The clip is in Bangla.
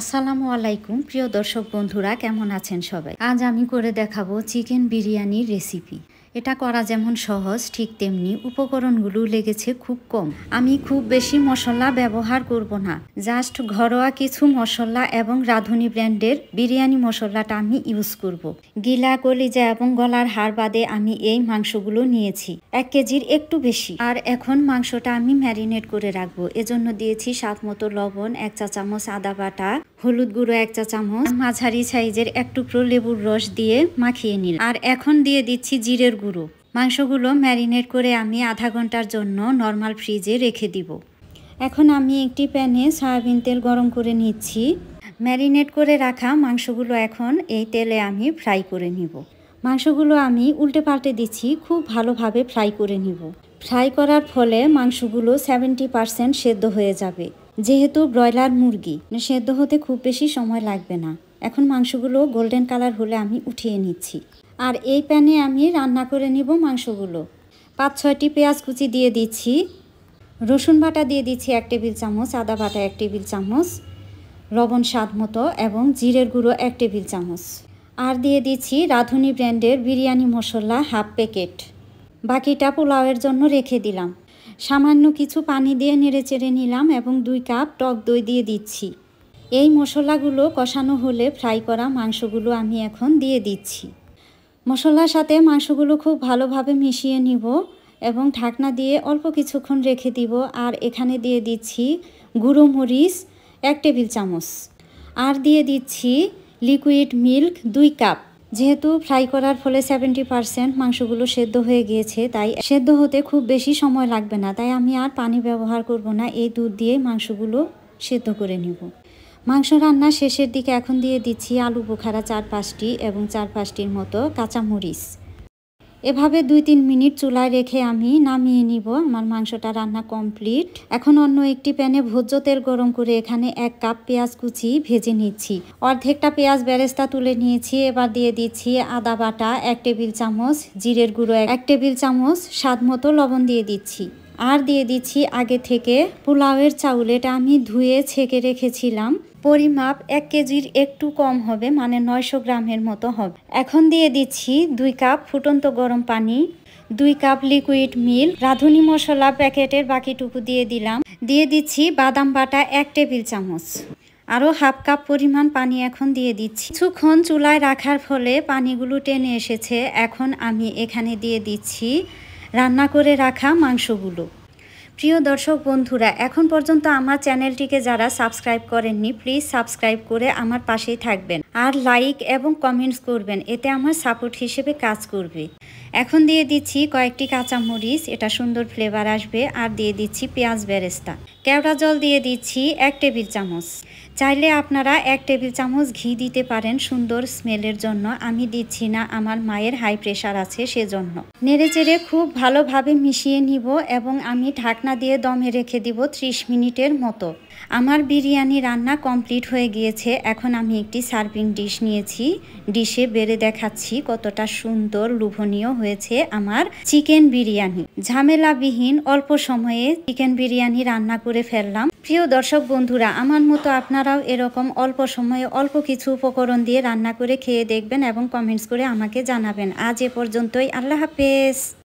আসসালামু আলাইকুম প্রিয় দর্শক বন্ধুরা কেমন আছেন সবাই আজ আমি করে দেখাবো চিকেন বিরিয়ানির রেসিপি এটা করা যেমন সহজ ঠিক তেমনি উপকরণগুলো লেগেছে খুব কম আমি খুব বেশি মশলা ব্যবহার করব না জাস্ট ঘরোয়া কিছু মশলা এবং রাঁধুনি ব্র্যান্ডের বিরিয়ানি মশলাটা আমি ইউজ করব। গিলা কলিজা এবং গলার হার বাদে আমি এই মাংসগুলো নিয়েছি এক কেজির একটু বেশি আর এখন মাংসটা আমি ম্যারিনেট করে রাখবো এজন্য দিয়েছি স্বাদ মতো লবণ এক চা চামচ আদা বাটা হলুদ গুঁড়ো এক চা চামচ মাঝারি সাইজের এক টুকরো লেবুর রস দিয়ে মাখিয়ে নিল আর এখন দিয়ে দিচ্ছি জিরের গুঁড়ো মাংসগুলো ম্যারিনেট করে আমি আধা ঘন্টার জন্য নর্মাল ফ্রিজে রেখে দিব এখন আমি একটি প্যানে সয়াবিন তেল গরম করে নিচ্ছি ম্যারিনেট করে রাখা মাংসগুলো এখন এই তেলে আমি ফ্রাই করে নিব মাংসগুলো আমি উল্টে পাল্টে দিচ্ছি খুব ভালোভাবে ফ্রাই করে নিব ফ্রাই করার ফলে মাংসগুলো সেভেন্টি পারসেন্ট সেদ্ধ হয়ে যাবে যেহেতু ব্রয়লার মুরগি মানে সেদ্ধ হতে খুব বেশি সময় লাগবে না এখন মাংসগুলো গোল্ডেন কালার হলে আমি উঠিয়ে নিচ্ছি আর এই প্যানে আমি রান্না করে নিব মাংসগুলো পাঁচ ছয়টি পেঁয়াজ কুচি দিয়ে দিচ্ছি রসুন বাটা দিয়ে দিচ্ছি এক টেবিল চামচ আদা বাটা এক টেবিল চামচ লবণ স্বাদ মতো এবং জিরের গুঁড়ো এক টেবিল চামচ আর দিয়ে দিচ্ছি রাঁধুনি ব্র্যান্ডের বিরিয়ানি মশলা হাফ প্যাকেট বাকিটা পোলাওয়ের জন্য রেখে দিলাম সামান্য কিছু পানি দিয়ে নেড়েচেড়ে নিলাম এবং দুই কাপ টক দই দিয়ে দিচ্ছি এই মশলাগুলো কষানো হলে ফ্রাই করা মাংসগুলো আমি এখন দিয়ে দিচ্ছি মশলার সাথে মাংসগুলো খুব ভালোভাবে মিশিয়ে নিব এবং ঢাকনা দিয়ে অল্প কিছুক্ষণ রেখে দিব আর এখানে দিয়ে দিচ্ছি গুঁড়ো মরিচ এক টেবিল চামচ আর দিয়ে দিচ্ছি লিকুইড মিল্ক দুই কাপ যেহেতু ফ্রাই করার ফলে সেভেন্টি পারসেন্ট মাংসগুলো সেদ্ধ হয়ে গিয়েছে তাই সেদ্ধ হতে খুব বেশি সময় লাগবে না তাই আমি আর পানি ব্যবহার করব না এই দুধ দিয়ে মাংসগুলো সেদ্ধ করে নিব মাংস রান্না শেষের দিকে এখন দিয়ে দিচ্ছি আলু বোখারা চার পাঁচটি এবং চার পাঁচটির মতো কাঁচামরিচ এভাবে দুই তিন মিনিট চুলায় রেখে আমি নামিয়ে নিব আমার মাংসটা রান্না কমপ্লিট এখন অন্য একটি প্যানে ভোজ্য তেল গরম করে এখানে এক কাপ পেঁয়াজ কুচি ভেজে নিচ্ছি অর্ধেকটা পেঁয়াজ ব্যারেস্তা তুলে নিয়েছি এবার দিয়ে দিচ্ছি আদা বাটা এক টেবিল চামচ জিরের গুঁড়ো এক টেবিল চামচ স্বাদ মতো লবণ দিয়ে দিচ্ছি আর দিয়ে দিচ্ছি আগে থেকে পোলাওয়ের চাউল এটা আমি ধুয়ে ছেঁকে রেখেছিলাম পরিমাপ এক কেজির একটু কম হবে মানে নয়শো গ্রামের মতো হবে এখন দিয়ে দিচ্ছি দুই কাপ ফুটন্ত গরম পানি দুই কাপ লিকুইড মিল রাঁধুনি মশলা প্যাকেটের বাকিটুকু দিয়ে দিলাম দিয়ে দিচ্ছি বাদাম বাটা এক টেবিল চামচ আরও হাফ কাপ পরিমাণ পানি এখন দিয়ে দিচ্ছি কিছুক্ষণ চুলায় রাখার ফলে পানিগুলো টেনে এসেছে এখন আমি এখানে দিয়ে দিচ্ছি রান্না করে রাখা মাংসগুলো প্রিয় দর্শক বন্ধুরা এখন পর্যন্ত আমার চ্যানেলটিকে যারা সাবস্ক্রাইব করেননি প্লিজ সাবস্ক্রাইব করে আমার পাশেই থাকবেন আর লাইক এবং কমেন্টস করবেন এতে আমার সাপোর্ট হিসেবে কাজ করবে এখন দিয়ে দিচ্ছি কয়েকটি কাঁচামরিচ এটা সুন্দর ফ্লেভার আসবে আর দিয়ে দিচ্ছি পেঁয়াজ বেরেস্তা কেওড়া জল দিয়ে দিচ্ছি এক টেবিল চামচ চাইলে আপনারা এক টেবিল চামচ ঘি দিতে পারেন সুন্দর স্মেলের জন্য আমি দিচ্ছি না আমার মায়ের হাই প্রেশার আছে সেজন্য নেড়েচেড়ে খুব ভালোভাবে মিশিয়ে নিব এবং আমি ঢাকনা দিয়ে দমে রেখে দিব 30 মিনিটের মতো আমার বিরিয়ানি রান্না কমপ্লিট হয়ে গিয়েছে এখন আমি একটি সার্ভিং ডিশ নিয়েছি ডিশে বেড়ে দেখাচ্ছি কতটা সুন্দর লোভনীয় হয়েছে আমার চিকেন বিরিয়ানি ঝামেলাবিহীন অল্প সময়ে চিকেন বিরিয়ানি রান্না করে ফেললাম প্রিয় দর্শক বন্ধুরা আমার মতো আপনারাও এরকম অল্প সময়ে অল্প কিছু উপকরণ দিয়ে রান্না করে খেয়ে দেখবেন এবং কমেন্টস করে আমাকে জানাবেন আজ এ পর্যন্তই আল্লাহ হাফেজ